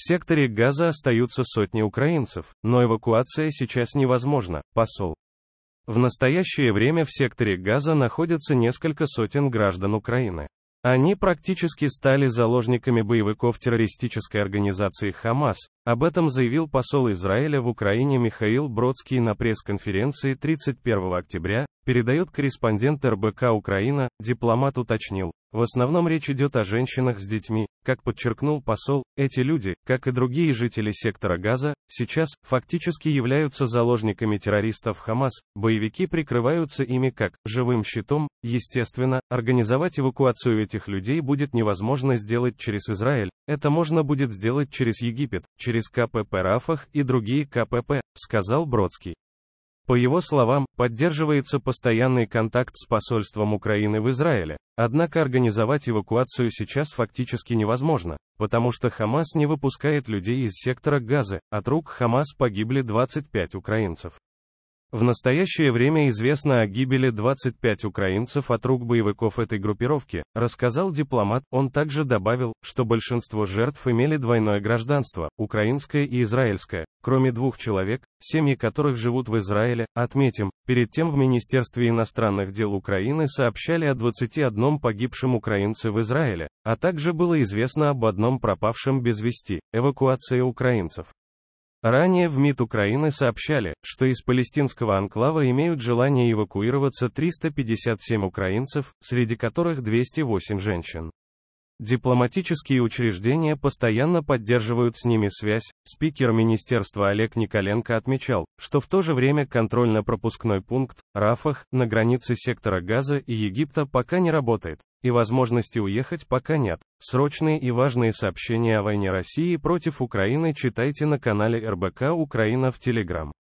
В секторе Газа остаются сотни украинцев, но эвакуация сейчас невозможна, посол. В настоящее время в секторе Газа находятся несколько сотен граждан Украины. Они практически стали заложниками боевиков террористической организации «Хамас», об этом заявил посол Израиля в Украине Михаил Бродский на пресс-конференции 31 октября, передает корреспондент РБК «Украина», дипломат уточнил, в основном речь идет о женщинах с детьми, как подчеркнул посол, эти люди, как и другие жители сектора Газа, сейчас, фактически являются заложниками террористов Хамас, боевики прикрываются ими как «живым щитом», естественно, организовать эвакуацию этих людей будет невозможно сделать через Израиль, это можно будет сделать через Египет, через КПП Рафах и другие КПП, сказал Бродский. По его словам, поддерживается постоянный контакт с посольством Украины в Израиле, однако организовать эвакуацию сейчас фактически невозможно, потому что Хамас не выпускает людей из сектора Газы, от рук Хамас погибли 25 украинцев. В настоящее время известно о гибели 25 украинцев от рук боевиков этой группировки, рассказал дипломат. Он также добавил, что большинство жертв имели двойное гражданство, украинское и израильское, кроме двух человек, семьи которых живут в Израиле. Отметим, перед тем в Министерстве иностранных дел Украины сообщали о 21 погибшем украинце в Израиле, а также было известно об одном пропавшем без вести, эвакуация украинцев. Ранее в МИД Украины сообщали, что из палестинского анклава имеют желание эвакуироваться 357 украинцев, среди которых 208 женщин. Дипломатические учреждения постоянно поддерживают с ними связь. Спикер министерства Олег Николенко отмечал, что в то же время контрольно-пропускной пункт Рафах на границе сектора Газа и Египта пока не работает, и возможности уехать пока нет. Срочные и важные сообщения о войне России против Украины читайте на канале РБК Украина в Телеграм.